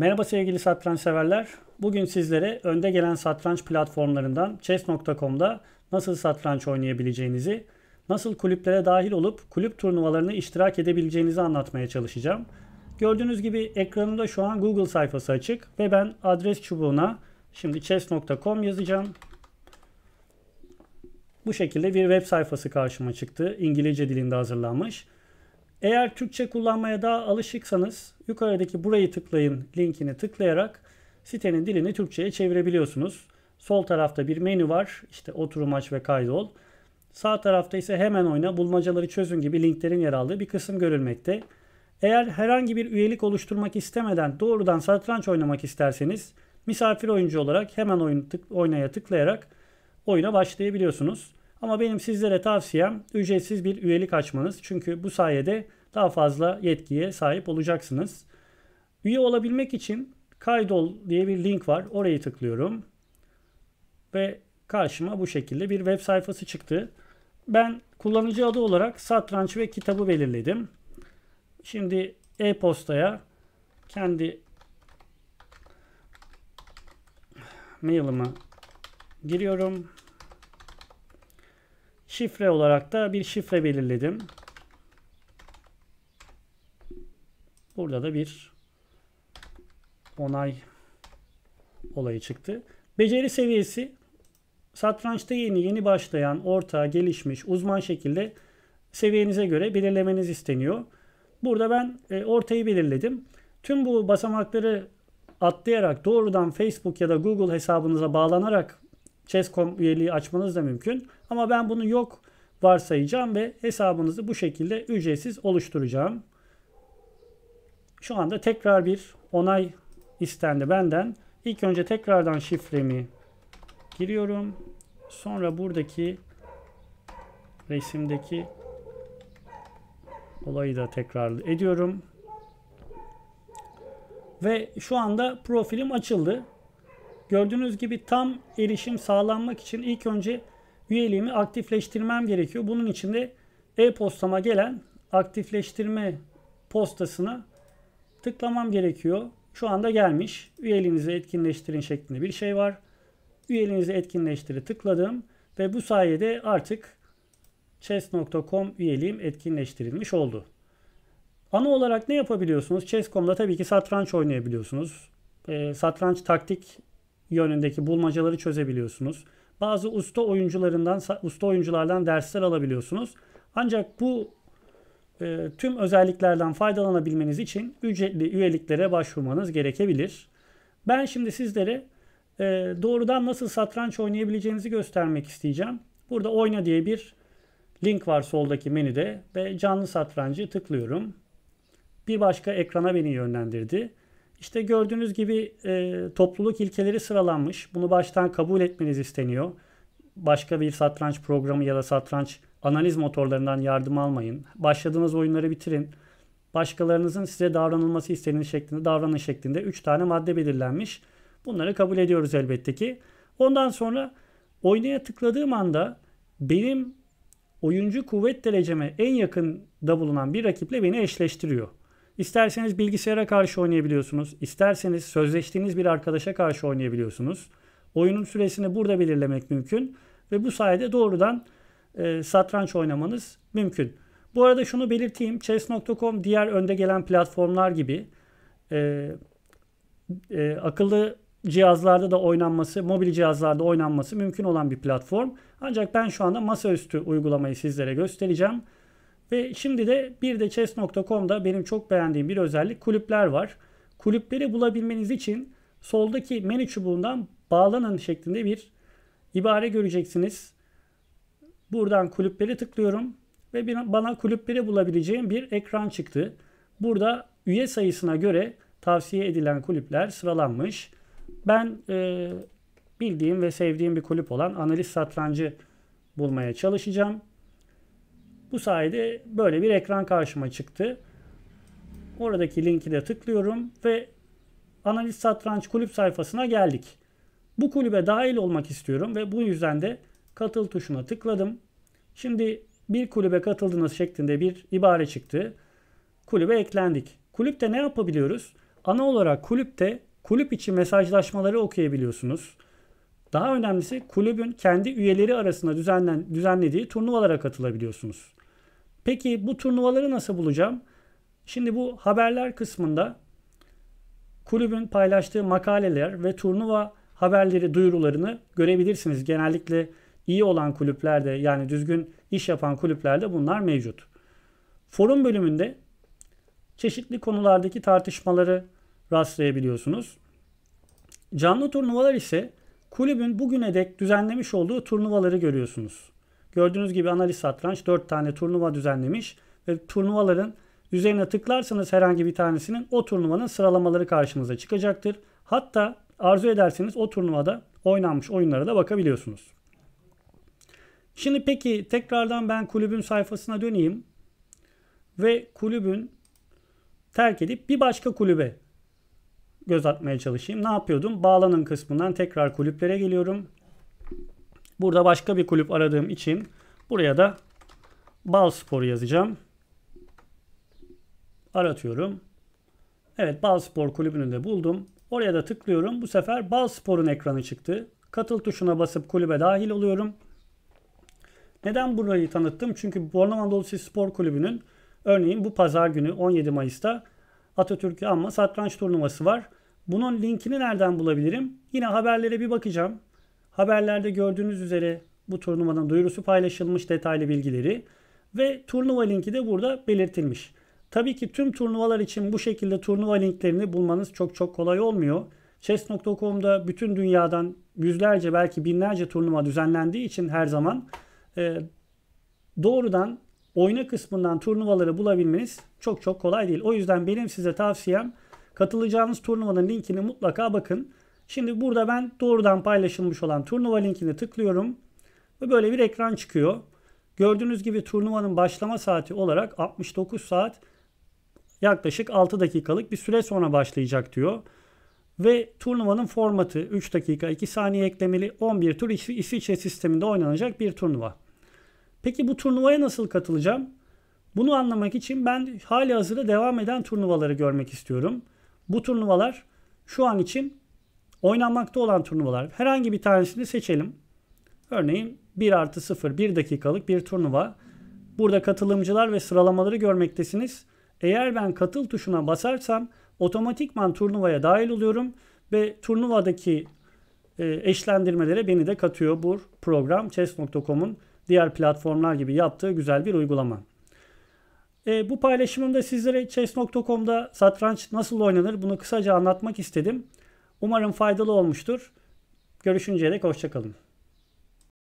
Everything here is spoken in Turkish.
Merhaba sevgili satranç severler. Bugün sizlere önde gelen satranç platformlarından chess.com'da nasıl satranç oynayabileceğinizi, nasıl kulüplere dahil olup kulüp turnuvalarına iştirak edebileceğinizi anlatmaya çalışacağım. Gördüğünüz gibi ekranımda şu an Google sayfası açık ve ben adres çubuğuna şimdi chess.com yazacağım. Bu şekilde bir web sayfası karşıma çıktı. İngilizce dilinde hazırlanmış. Eğer Türkçe kullanmaya daha alışıksanız yukarıdaki burayı tıklayın linkini tıklayarak sitenin dilini Türkçe'ye çevirebiliyorsunuz. Sol tarafta bir menü var. İşte oturum aç ve kaydol. Sağ tarafta ise hemen oyna, bulmacaları çözün gibi linklerin yer aldığı bir kısım görülmekte. Eğer herhangi bir üyelik oluşturmak istemeden doğrudan satranç oynamak isterseniz misafir oyuncu olarak hemen oyun tık, oynaya tıklayarak oyuna başlayabiliyorsunuz. Ama benim sizlere tavsiyem ücretsiz bir üyelik açmanız. Çünkü bu sayede daha fazla yetkiye sahip olacaksınız. Üye olabilmek için kaydol diye bir link var. Orayı tıklıyorum. Ve karşıma bu şekilde bir web sayfası çıktı. Ben kullanıcı adı olarak satranç ve kitabı belirledim. Şimdi e-postaya kendi mailimi giriyorum Şifre olarak da bir şifre belirledim. Burada da bir onay olayı çıktı. Beceri seviyesi satrançta yeni yeni başlayan, orta, gelişmiş, uzman şekilde seviyenize göre belirlemeniz isteniyor. Burada ben e, ortayı belirledim. Tüm bu basamakları atlayarak doğrudan Facebook ya da Google hesabınıza bağlanarak Chess.com üyeliği açmanız da mümkün. Ama ben bunu yok varsayacağım ve hesabınızı bu şekilde ücretsiz oluşturacağım. Şu anda tekrar bir onay istendi benden. İlk önce tekrardan şifremi giriyorum. Sonra buradaki resimdeki olayı da tekrar ediyorum. Ve şu anda profilim açıldı. Gördüğünüz gibi tam erişim sağlanmak için ilk önce üyeliğimi aktifleştirmem gerekiyor. Bunun için de e-postama gelen aktifleştirme postasına tıklamam gerekiyor. Şu anda gelmiş. Üyeliğinizi etkinleştirin şeklinde bir şey var. Üyeliğinizi etkinleştiri tıkladım ve bu sayede artık chess.com üyeliğim etkinleştirilmiş oldu. Ana olarak ne yapabiliyorsunuz? Chess.com'da tabii ki satranç oynayabiliyorsunuz. E, satranç taktik yönündeki bulmacaları çözebiliyorsunuz. Bazı usta oyuncularından usta oyunculardan dersler alabiliyorsunuz. Ancak bu e, tüm özelliklerden faydalanabilmeniz için ücretli üyeliklere başvurmanız gerekebilir. Ben şimdi sizlere e, doğrudan nasıl satranç oynayabileceğinizi göstermek isteyeceğim. Burada oyna diye bir link var soldaki menüde ve canlı satrancı tıklıyorum. Bir başka ekrana beni yönlendirdi. İşte gördüğünüz gibi e, topluluk ilkeleri sıralanmış. Bunu baştan kabul etmeniz isteniyor. Başka bir satranç programı ya da satranç analiz motorlarından yardım almayın. Başladığınız oyunları bitirin. Başkalarınızın size davranılması istediğiniz şeklinde davranın şeklinde 3 tane madde belirlenmiş. Bunları kabul ediyoruz elbette ki. Ondan sonra oynaya tıkladığım anda benim oyuncu kuvvet dereceme en yakında bulunan bir rakiple beni eşleştiriyor. İsterseniz bilgisayara karşı oynayabiliyorsunuz. İsterseniz sözleştiğiniz bir arkadaşa karşı oynayabiliyorsunuz. Oyunun süresini burada belirlemek mümkün ve bu sayede doğrudan e, satranç oynamanız mümkün. Bu arada şunu belirteyim. Chess.com diğer önde gelen platformlar gibi e, e, akıllı cihazlarda da oynanması, mobil cihazlarda oynanması mümkün olan bir platform. Ancak ben şu anda masaüstü uygulamayı sizlere göstereceğim. Ve şimdi de bir de chess.com'da benim çok beğendiğim bir özellik kulüpler var. Kulüpleri bulabilmeniz için soldaki menü çubuğundan bağlanın şeklinde bir ibare göreceksiniz. Buradan kulüpleri tıklıyorum ve bana kulüpleri bulabileceğim bir ekran çıktı. Burada üye sayısına göre tavsiye edilen kulüpler sıralanmış. Ben e, bildiğim ve sevdiğim bir kulüp olan analiz satrancı bulmaya çalışacağım. Bu sayede böyle bir ekran karşıma çıktı. Oradaki linki de tıklıyorum ve analiz satranç kulüp sayfasına geldik. Bu kulübe dahil olmak istiyorum ve bu yüzden de katıl tuşuna tıkladım. Şimdi bir kulübe katıldınız şeklinde bir ibare çıktı. Kulübe eklendik. Kulüpte ne yapabiliyoruz? Ana olarak kulüpte kulüp içi mesajlaşmaları okuyabiliyorsunuz. Daha önemlisi kulübün kendi üyeleri arasında düzenlen, düzenlediği turnuvalara katılabiliyorsunuz. Peki bu turnuvaları nasıl bulacağım? Şimdi bu haberler kısmında kulübün paylaştığı makaleler ve turnuva haberleri duyurularını görebilirsiniz. Genellikle iyi olan kulüplerde yani düzgün iş yapan kulüplerde bunlar mevcut. Forum bölümünde çeşitli konulardaki tartışmaları rastlayabiliyorsunuz. Canlı turnuvalar ise kulübün bugüne dek düzenlemiş olduğu turnuvaları görüyorsunuz. Gördüğünüz gibi analiz satranç 4 tane turnuva düzenlemiş ve turnuvaların üzerine tıklarsanız herhangi bir tanesinin o turnuvanın sıralamaları karşınıza çıkacaktır. Hatta arzu ederseniz o turnuvada oynanmış oyunlara da bakabiliyorsunuz. Şimdi peki tekrardan ben kulübün sayfasına döneyim ve kulübün terk edip bir başka kulübe göz atmaya çalışayım. Ne yapıyordum? Bağlanın kısmından tekrar kulüplere geliyorum. Burada başka bir kulüp aradığım için buraya da Balspor yazacağım. Aratıyorum. Evet Balspor kulübünü de buldum. Oraya da tıklıyorum. Bu sefer Balspor'un ekranı çıktı. Katıl tuşuna basıp kulübe dahil oluyorum. Neden burayı tanıttım? Çünkü Bornova Anadolusi Spor Kulübü'nün örneğin bu pazar günü 17 Mayıs'ta Atatürk'ü anma satranç turnuvası var. Bunun linkini nereden bulabilirim? Yine haberlere bir bakacağım. Haberlerde gördüğünüz üzere bu turnuvanın duyurusu paylaşılmış detaylı bilgileri ve turnuva linki de burada belirtilmiş. Tabii ki tüm turnuvalar için bu şekilde turnuva linklerini bulmanız çok çok kolay olmuyor. Chess.com'da bütün dünyadan yüzlerce belki binlerce turnuva düzenlendiği için her zaman e, doğrudan oyna kısmından turnuvaları bulabilmeniz çok çok kolay değil. O yüzden benim size tavsiyem katılacağınız turnuvanın linkini mutlaka bakın. Şimdi burada ben doğrudan paylaşılmış olan turnuva linkine tıklıyorum. Ve böyle bir ekran çıkıyor. Gördüğünüz gibi turnuvanın başlama saati olarak 69 saat yaklaşık 6 dakikalık bir süre sonra başlayacak diyor. Ve turnuvanın formatı 3 dakika 2 saniye eklemeli 11 tur İsviçre sisteminde oynanacak bir turnuva. Peki bu turnuvaya nasıl katılacağım? Bunu anlamak için ben hali hazırda devam eden turnuvaları görmek istiyorum. Bu turnuvalar şu an için Oynanmakta olan turnuvalar herhangi bir tanesini seçelim. Örneğin 1 artı 0 1 dakikalık bir turnuva. Burada katılımcılar ve sıralamaları görmektesiniz. Eğer ben katıl tuşuna basarsam otomatikman turnuvaya dahil oluyorum ve turnuvadaki e, eşlendirmelere beni de katıyor bu program chess.com'un diğer platformlar gibi yaptığı güzel bir uygulama. E, bu paylaşımımda sizlere chess.com'da satranç nasıl oynanır bunu kısaca anlatmak istedim. Umarım faydalı olmuştur. Görüşünceye dek hoşçakalın.